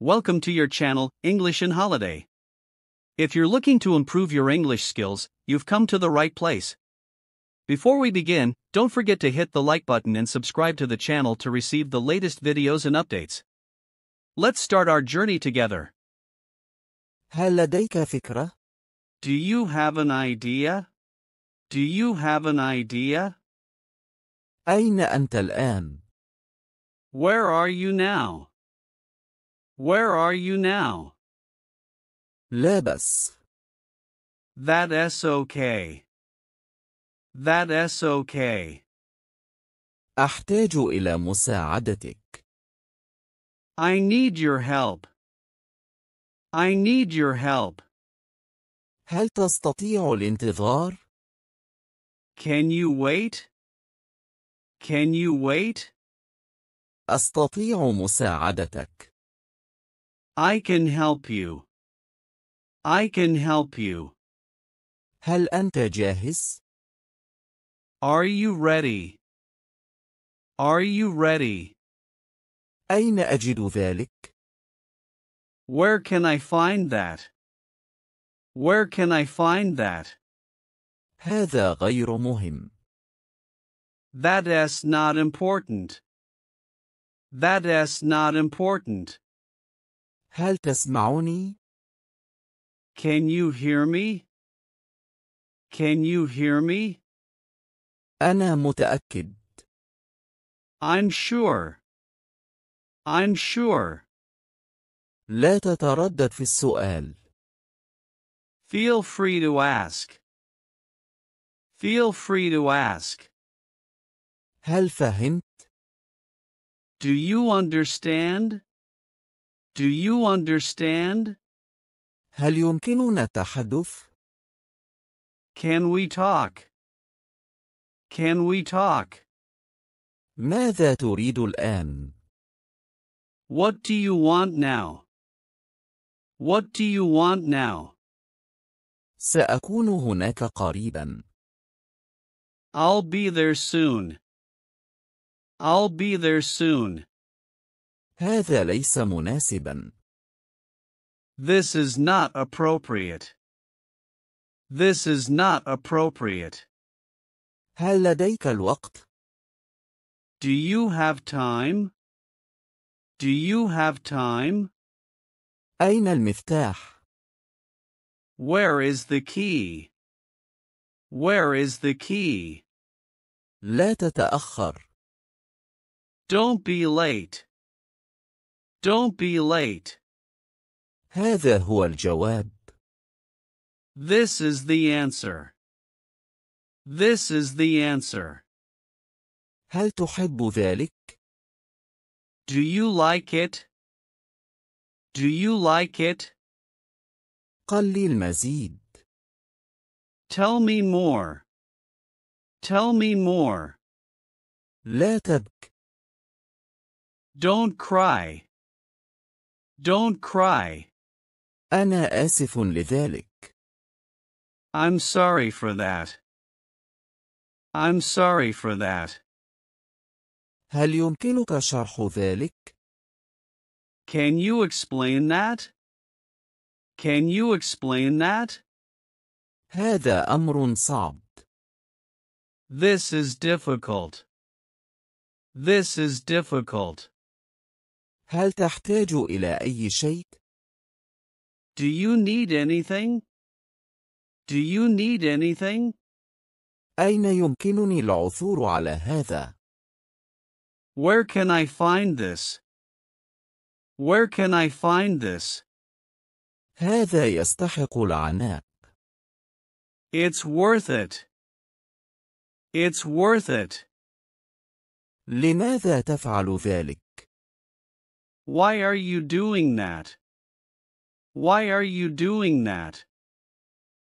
Welcome to your channel, English in Holiday. If you're looking to improve your English skills, you've come to the right place. Before we begin, don't forget to hit the like button and subscribe to the channel to receive the latest videos and updates. Let's start our journey together. Do you have an idea? Do you have an idea? أين أنت الآن؟ Where are you now? Where are you now? لابس That's okay. That's okay. أحتاج إلى مساعدتك. I need your help. I need your help. هل تستطيع الانتظار؟ Can you wait? Can you wait? أستطيع مساعدتك. I can help you. I can help you. هل أنت جاهز؟ Are you ready? Are you ready? أين أجد ذلك؟ Where can I find that? Where can I find that? هذا غير مهم. That is not important. That is not important. هل تسمعني؟ Can you hear me? Can you hear me? أنا متأكد. I'm sure. I'm sure. لا تتردد في السؤال. Feel free to ask. Feel free to ask. هل فهمت؟ Do you understand? Do you understand? هل يمكننا التحدث؟ Can we talk? Can we talk? ماذا تريد الآن؟ What do you want now? What do you want now? سأكون هناك قريبا. I'll be there soon. I'll be there soon. هذا ليس مناسبا. This is not appropriate. This is not appropriate. هل لديك الوقت؟ Do you have time? Do you have time? أين المفتاح؟ Where is the key? Where is the key? لا تتأخر. Don't be late. Don't be late. هذا هو الجواب. This is the answer. This is the answer. هل تحب ذلك؟ Do you like it? Do you like it? قل لي المزيد. Tell me more. Tell me more. لا تبك. Don't cry. Don't cry. أنا آسف لذلك. I'm sorry for that. I'm sorry for that. هل يمكنك شرح ذلك؟ Can you explain that? Can you explain that? هذا أمر صعب. This is difficult. This is difficult. هل تحتاج إلى أي شيء؟ Do you need anything? Do you need anything? أين يمكنني العثور على هذا؟ Where can I find this? Where can I find this? هذا يستحق العناء. It's worth it. It's worth it. لماذا تفعل ذلك؟ Why are you doing that? Why are you doing that?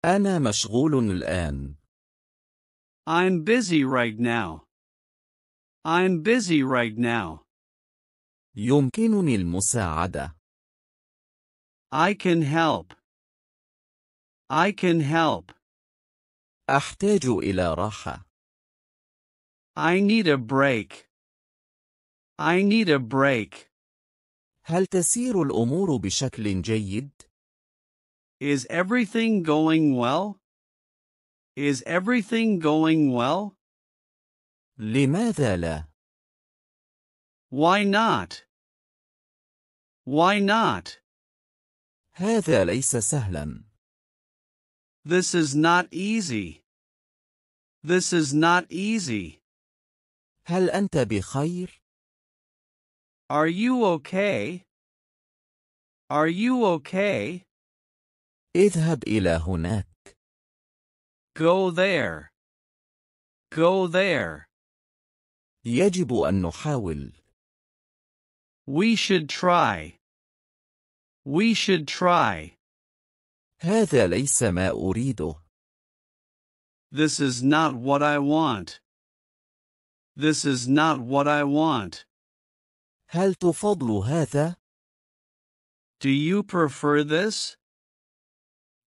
أنا مشغول الآن. I'm busy right now. I'm busy right now. يمكنني المساعدة. I can help. I can help. أحتاج إلى راحة. I need a break. I need a break. هل تسير الأمور بشكل جيد؟ Is everything going well? Is everything going well? لماذا لا؟ Why not? Why not? هذا ليس سهلا. This is not easy. This is not easy. هل أنت بخير؟ Are you okay? Are you okay? اذهب إلى هناك. Go there. Go there. يجب أن نحاول. We should try. We should try. هذا ليس ما أريده. This is not what I want. This is not what I want. هل تفضل هذا؟ Do you prefer this?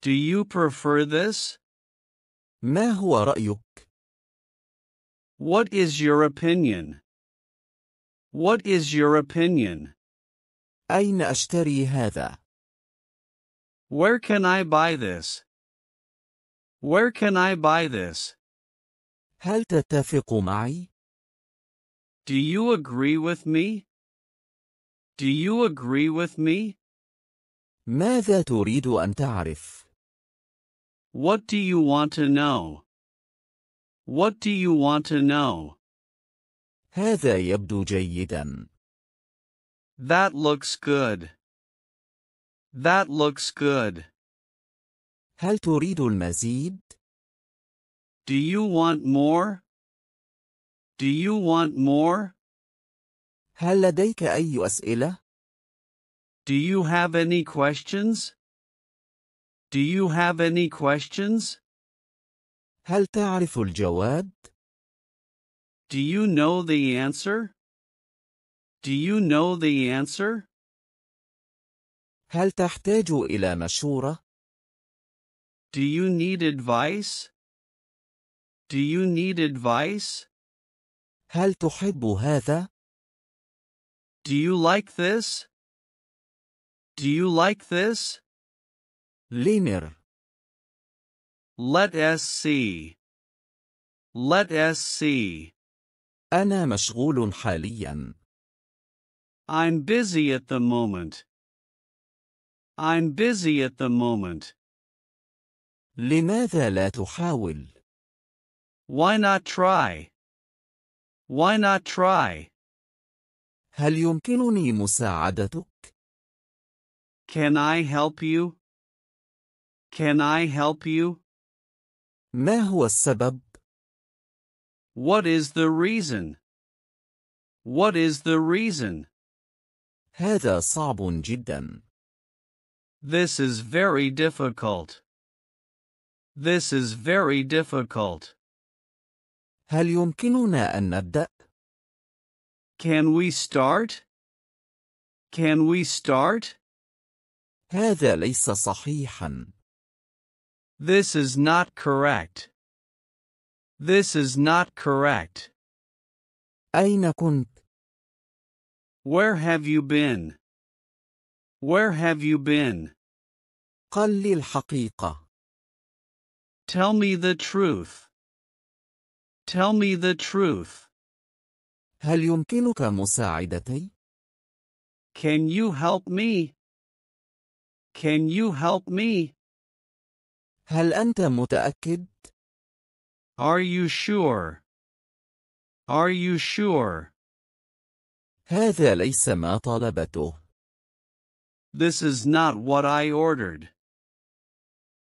Do you prefer this? ما هو رأيك؟ What is your opinion? What is your opinion? أين أشتري هذا؟ Where can I buy this? Where can I buy this? هل تتفق معي؟ Do you agree with me? Do you agree with me? ماذا تريد أن تعرف؟ What do you want to know? What do you want to know? هذا يبدو جيدا. That looks good. That looks good. هل تريد المزيد؟ Do you want more? Do you want more? هل لديك أي أسئلة؟ Do you have any questions? Do you have any questions? هل تعرف الجواب؟ Do you know the answer? Do you know the answer? هل تحتاج إلى مشورة؟ Do you need advice? Do you need advice? هل تحب هذا؟ Do you like this? Do you like this? Linear. Let us see. Let us see. أنا مشغول حاليا. I'm busy at the moment. I'm busy at the moment. لماذا لا تحاول؟ Why not try? Why not try? هل يمكنني مساعدتك؟ Can I help you? Can I help you? ما هو السبب؟ What is the reason? What is the reason? هذا صعب جدا. This is very difficult. This is very difficult. هل يمكننا أن نبدأ؟ Can we start? Can we start? هذا ليس صحيحا. This is not correct. This is not correct. أين كنت؟ Where have you been? Where have you been? قل لي الحقيقة. Tell me the truth. Tell me the truth. هل يمكنك مساعدتي؟ Can you help me? Can you help me? هل أنت متأكد؟ Are you sure? Are you sure? هذا ليس ما طلبته. This is not what I ordered.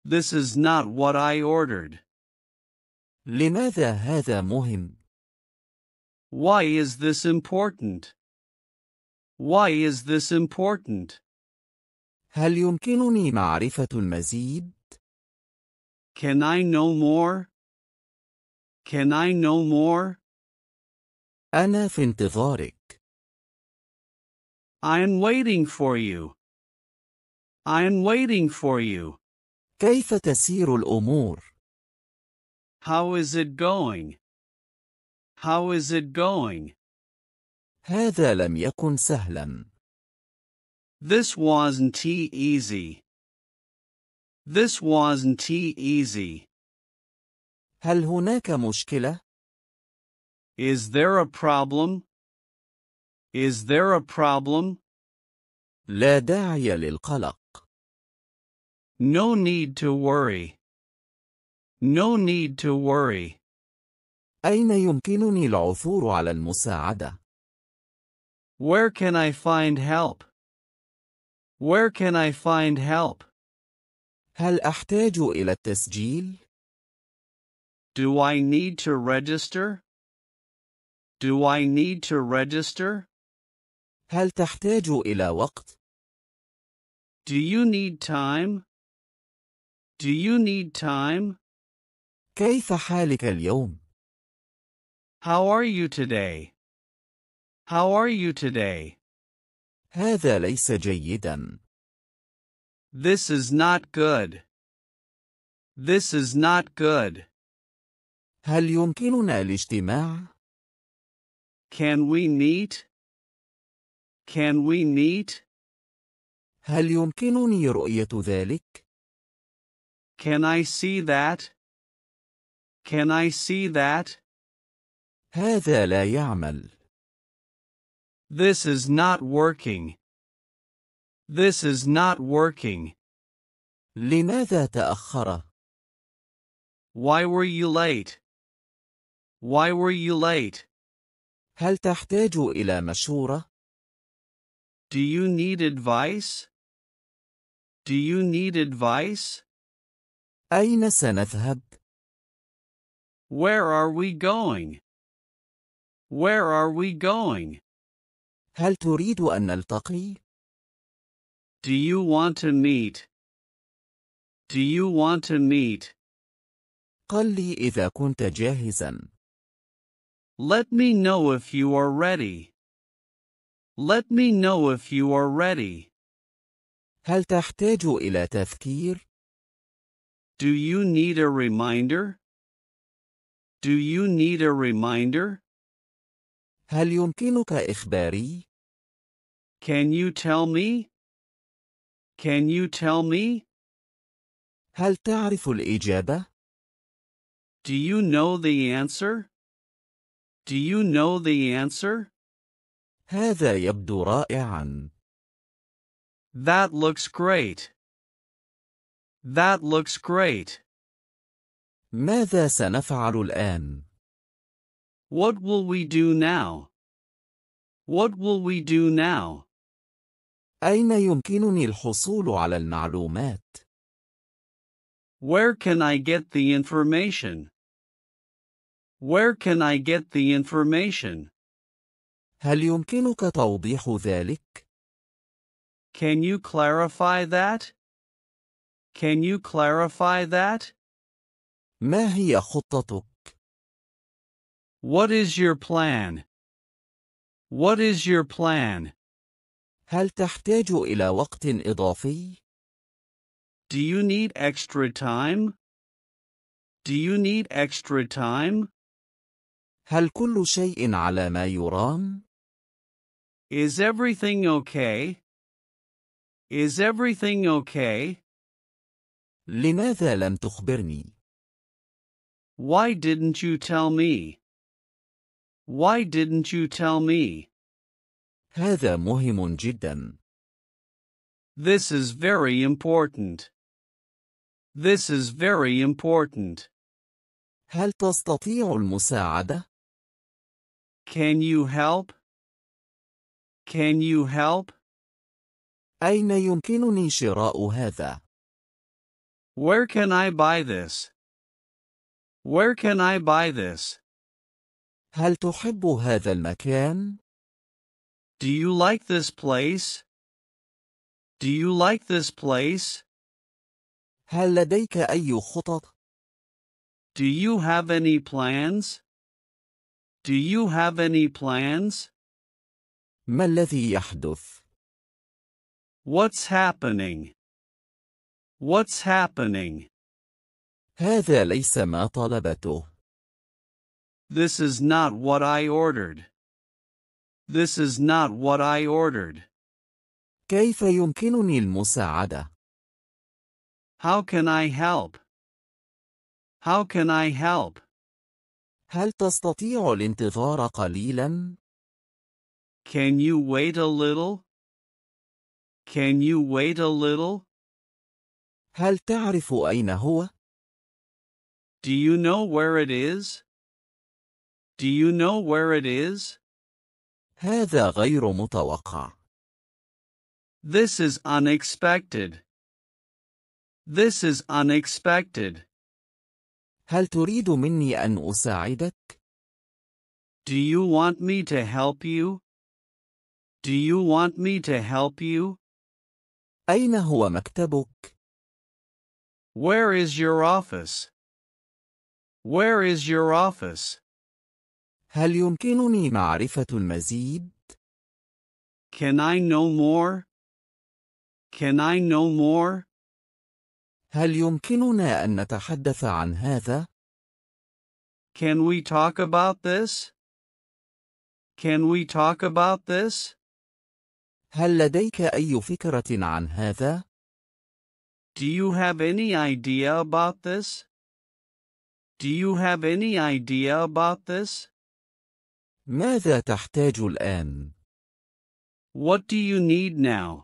This is not what I ordered. لماذا هذا مهم؟ why is this important? Why is this important? هل يمكنني معرفة المزيد؟ Can I know more? Can I know more? أنا في انتظارك. I am waiting for you. I am waiting for you. كيف تسير الأمور؟ How is it going? How is it going? هذا لم يكن سهلا. This wasn't easy. This wasn't easy. هل هناك مشكلة؟ Is there a problem? Is there a problem? لا داعي للقلق. No need to worry. No need to worry. أين يمكنني العثور على المساعدة؟ Where can I find help? Where can I find help? هل أحتاج إلى التسجيل؟ Do I need to register? Do I need to register? هل تحتاج إلى وقت؟ Do you need time? Do you need time? كيف حالك اليوم؟ How are you today? How are you today? هذا ليس جيدا. This is not good. This is not good. هل يمكننا الاجتماع؟ Can we meet? Can we meet? هل يمكنني رؤية ذلك؟ Can I see that? Can I see that? هذا لا يعمل. This is not working. This is not working. لماذا تأخر؟ Why were you late? Why were you late? هل تحتاج إلى مشورة؟ Do you need advice? Do you need advice? أين سنذهب؟ Where are we going? Where are we going? هل تريد أن نلتقي؟ Do you want to meet? Do you want to meet? قل لي إذا كنت جاهزا. Let me know if you are ready. Let me know if you are ready. هل تحتاج إلى تذكير؟ Do you need a reminder? Do you need a reminder? هل يمكنك إخباري؟ Can you tell me? Can you tell me? هل تعرف الإجابة؟ Do you know the answer? Do you know the answer? هذا يبدو رائعا. That looks great. That looks great. ماذا سنفعل الآن؟ what will we do now? What will we do now? أين يمكنني الحصول على المعلومات؟ Where can I get the information? Where can I get the information? هل يمكنك توضيح ذلك؟ Can you clarify that? Can you clarify that? ما هي خطتك؟ what is your plan? What is your plan? هل تحتاج إلى وقت إضافي؟ Do you need extra time? Do you need extra time? هل كل شيء على ما يرام؟ Is everything okay? Is everything okay? لماذا لم تخبرني؟ Why didn't you tell me? Why didn't you tell me? هذا مهم جدا. This is very important. This is very important. هل تستطيع المساعدة؟ Can you help? Can you help? أين يمكنني شراء هذا؟ Where can I buy this? Where can I buy this? هل تحب هذا المكان؟ Do you like this place? Do you like this place? هل لديك أي خطط؟ Do you have any plans? Do you have any plans? ما الذي يحدث؟ What's happening? What's happening? هذا ليس ما طلبته. This is not what I ordered. This is not what I ordered. كيف يمكنني المساعدة؟ How can I help? How can I help? هل تستطيع الانتظار قليلا؟ Can you wait a little? Can you wait a little? هل تعرف أين هو؟ Do you know where it is? Do you know where it is? هذا غير متوقع. This is unexpected. This is unexpected. هل تريد مني أن أساعدك؟ Do you want me to help you? Do you want me to help you? أين هو مكتبك؟ Where is your office? Where is your office? هل يمكنني معرفة المزيد؟ Can I know more? Can I know more? هل يمكننا أن نتحدث عن هذا؟ Can we talk about this? Can we talk about this? هل لديك أي فكرة عن هذا؟ Do you have any idea about this? Do you have any idea about this? ماذا تحتاج الآن؟ What do you need now?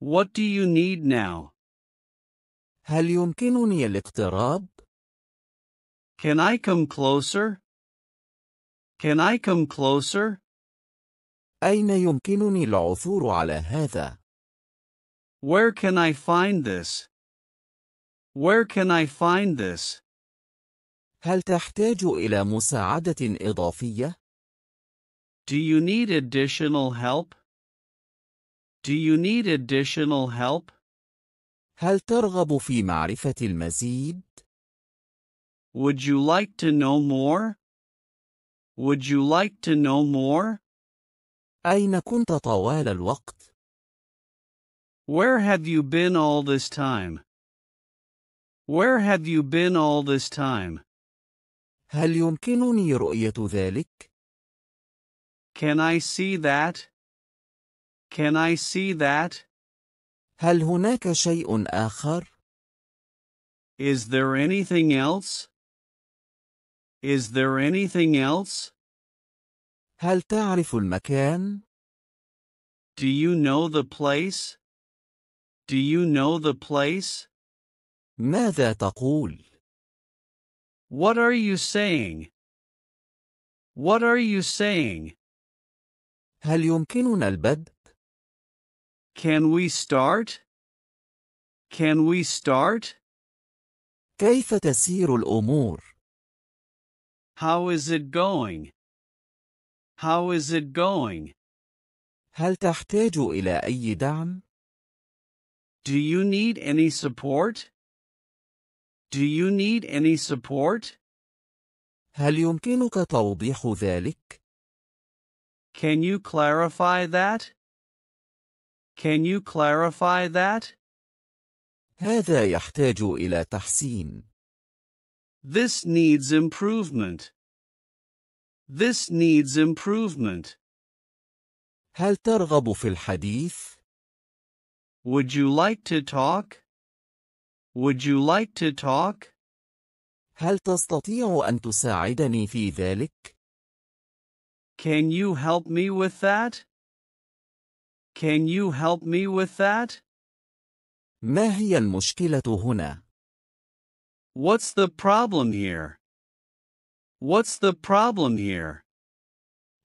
What do you need now? هل يمكنني الاقتراب؟ Can I come closer? Can I come closer? أين يمكنني العثور على هذا؟ Where can I find this? Where can I find this? هل تحتاج إلى مساعدة إضافية؟ Do you need additional help? Do you need additional help? هل ترغب في معرفة المزيد؟ Would you like to know more? Would you like to know more? أين كنت طوال الوقت؟ Where have you been all this time? Where have you been all this time? هل يمكنني رؤية ذلك؟ Can I see that? Can I see that? هل هناك شيء آخر؟ Is there anything else? Is there anything else? هل تعرف المكان؟ Do you know the place? Do you know the place? ماذا تقول؟ What are you saying? What are you saying? هل يمكننا البدء؟ Can we start? Can we start? كيف تسير الأمور؟ How is it going? How is it going? هل تحتاج إلى أي دعم؟ Do you need any support? Do you need any support? هل يمكنك توضيح ذلك؟ Can you clarify that? Can you clarify that? هذا يحتاج إلى تحسين. This needs improvement. This needs improvement. هل ترغب في الحديث؟ Would you like to talk? Would you like to talk? هل تستطيع أن تساعدني في ذلك؟ Can you help me with that? Can you help me with that? ما هي المشكلة هنا؟ What's the problem here? What's the problem here?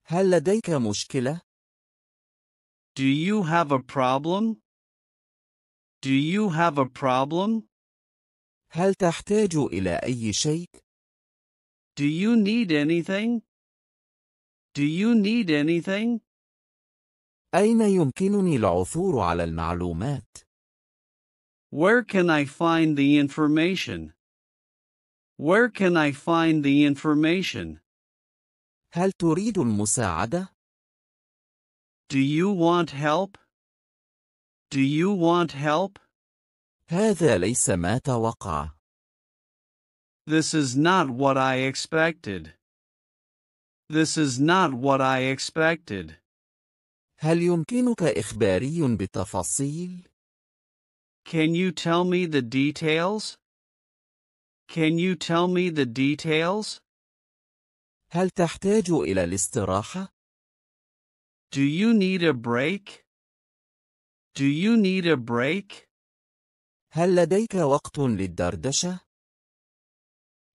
هل لديك مشكلة؟ Do you have a problem? Do you have a problem? هل تحتاج إلى أي شيء؟ Do you need anything? Do you need anything? أين يمكنني العثور على المعلومات؟ Where can I find the information? Where can I find the information? هل تريد المساعدة؟ Do you want help? Do you want help? هذا ليس ما توقع. This is not what I expected. This is not what I expected. هل يمكنك إخباري Can you tell me the details? Can you tell me the details? هل تحتاج إلى الاستراحة؟ Do you need a break? Do you need a break? هل لديك وقت للدردشة؟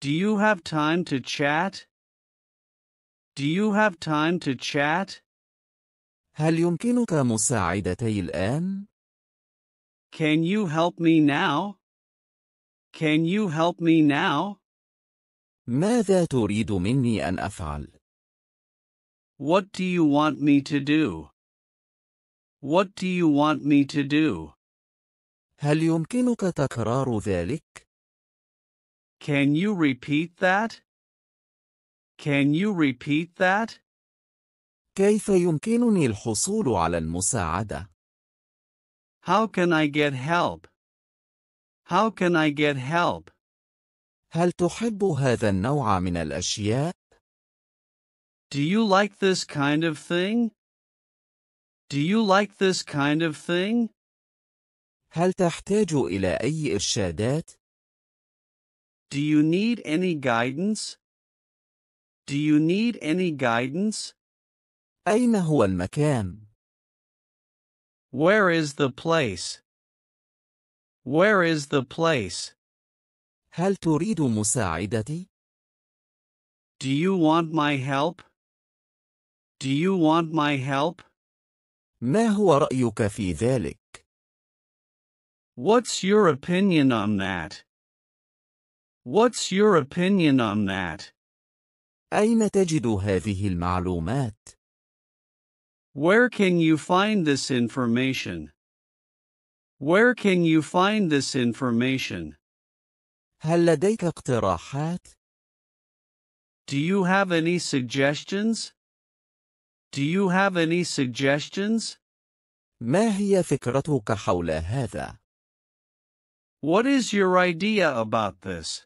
Do you have time to chat? Do you have time to chat? هل يمكنك مساعدتي الآن؟ Can you help me now? Can you help me now? ماذا تريد مني أن أفعل؟ What do you want me to do? What do you want me to do? هل يمكنك تكرار ذلك؟ Can you repeat that? Can you repeat that? كيف يمكنني الحصول على المساعدة؟ How can I get help? How can I get help? هل تحب هذا النوع من الأشياء؟ Do you like this kind of thing? Do you like this kind of thing? هل تحتاج إلى أي إرشادات؟ Do you need any guidance? Do you need any guidance? أين هو المكان؟ Where is the place? Where is the place? هل تريد مساعدتي؟ Do you want my help? Do you want my help? ما هو رأيك في ذلك؟ What's your opinion on that? What's your opinion on that? أين تجد هذه المعلومات؟ Where can you find this information? Where can you find this information? هل لديك اقتراحات؟ Do you have any suggestions? Do you have any suggestions? ما هي فكرتك حول هذا؟ what is your idea about this?